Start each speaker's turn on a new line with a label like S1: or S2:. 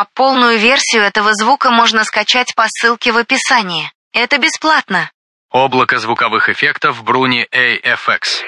S1: А полную версию этого звука можно скачать по ссылке в описании. Это бесплатно.
S2: Облако звуковых эффектов Bruni AFX.